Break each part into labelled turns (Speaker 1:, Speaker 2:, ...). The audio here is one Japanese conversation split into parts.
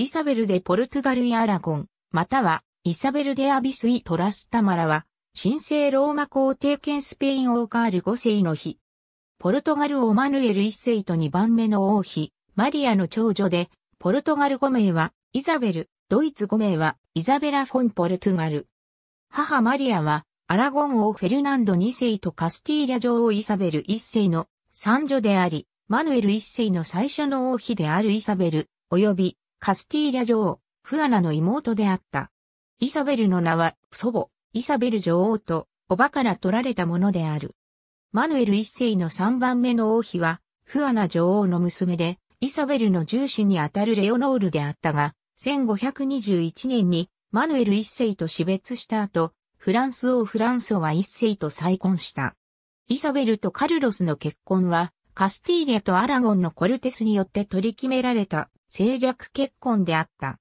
Speaker 1: イサベルでポルトガルやアラゴン、またはイサベルでアビスイトラスタマラは、神聖ローマ皇帝兼スペイン王カール5世の日。ポルトガル王マヌエル1世と2番目の王妃、マリアの長女で、ポルトガル5名はイザベル、ドイツ5名はイザベラ・フォン・ポルトガル。母マリアは、アラゴン王フェルナンド2世とカスティーリャ女王イサベル1世の三女であり、マヌエル1世の最初の王妃であるイサベル、及びカスティーリャ女王、フアナの妹であった。イサベルの名は祖母、イサベル女王と、おばから取られたものである。マヌエル一世の3番目の王妃は、フアナ女王の娘で、イサベルの重視にあたるレオノールであったが、1521年にマヌエル一世と死別した後、フランス王フランソは一世と再婚した。イサベルとカルロスの結婚は、カスティーリャとアラゴンのコルテスによって取り決められた政略結婚であった。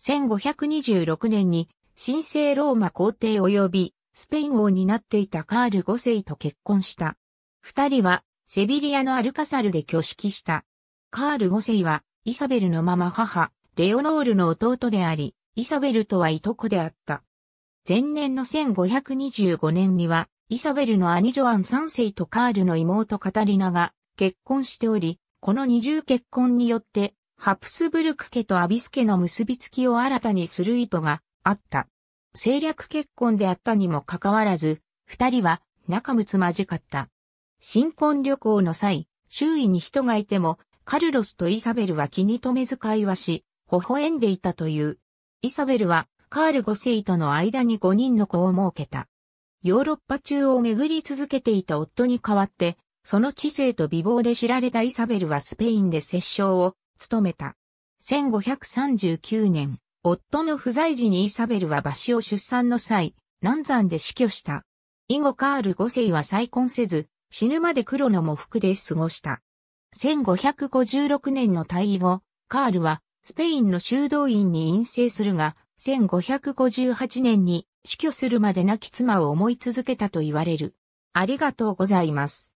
Speaker 1: 1526年に神聖ローマ皇帝及びスペイン王になっていたカール5世と結婚した。二人はセビリアのアルカサルで挙式した。カール5世はイサベルのまま母、レオノールの弟であり、イサベルとはいとこであった。前年の1525年には、イサベルの兄ジョアン3世とカールの妹カタリナが結婚しており、この二重結婚によってハプスブルク家とアビス家の結びつきを新たにする意図があった。政略結婚であったにもかかわらず、二人は仲睦まじかった。新婚旅行の際、周囲に人がいても、カルロスとイサベルは気に留めず会話し、微笑んでいたという。イサベルはカール5世との間に5人の子を設けた。ヨーロッパ中を巡り続けていた夫に代わって、その知性と美貌で知られたイサベルはスペインで摂政を務めた。1539年、夫の不在時にイサベルは馬氏を出産の際、南山で死去した。以後カール5世は再婚せず、死ぬまで黒の喪服で過ごした。1556年の退位後、カールはスペインの修道院に陰性するが、1558年に死去するまで亡き妻を思い続けたと言われる。ありがとうございます。